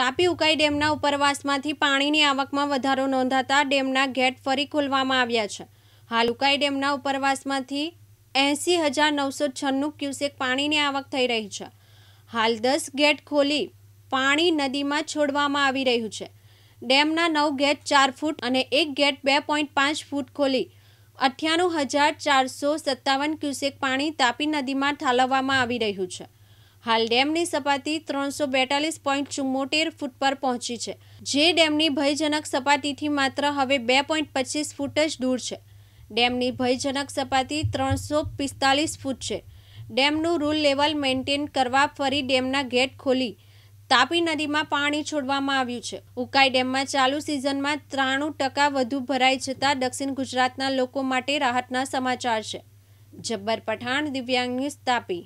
તાપી ઉકાઈ ડેમના ઉપરવાસમાંથી પાણીની આવકમાં વધારો નોંધાતા ડેમના ગેટ ફરી ખોલવામાં આવ્યા છે હાલ ઉકાઈ ડેમના ઉપરવાસમાંથી એંસી હજાર નવસો છન્નું ક્યુસેક પાણીની આવક થઈ રહી છે હાલ દસ ગેટ ખોલી પાણી નદીમાં છોડવામાં આવી રહ્યું છે ડેમના નવ ગેટ ચાર ફૂટ અને એક ગેટ બે પોઈન્ટ પાંચ ફૂટ ખોલી અઠ્યાણું હજાર ચારસો સત્તાવન ક્યુસેક પાણી તાપી નદીમાં ઠાલવવામાં આવી રહ્યું છે હાલ ડેમની સપાટી ત્રણસો બેતાલીસ પોઈન્ટ ચુમ્મોતેર ફૂટ પર પહોંચી છે જે ડેમની ભયજનક સપાટીથી માત્ર હવે બે પોઈન્ટ પચીસ ફૂટ જ દૂર છે ડેમની ભયજનક સપાટી ત્રણસો પિસ્તાલીસ ફૂટ છે ડેમનું રૂલ લેવલ મેન્ટેન કરવા ફરી ડેમના ગેટ ખોલી તાપી નદીમાં પાણી છોડવામાં આવ્યું છે ઉકાઈ ડેમમાં ચાલુ સિઝનમાં ત્રાણું ટકા વધુ ભરાઈ જતાં દક્ષિણ ગુજરાતના લોકો માટે રાહતના સમાચાર છે જબ્બર પઠાણ દિવ્યાંગ ન્યૂઝ તાપી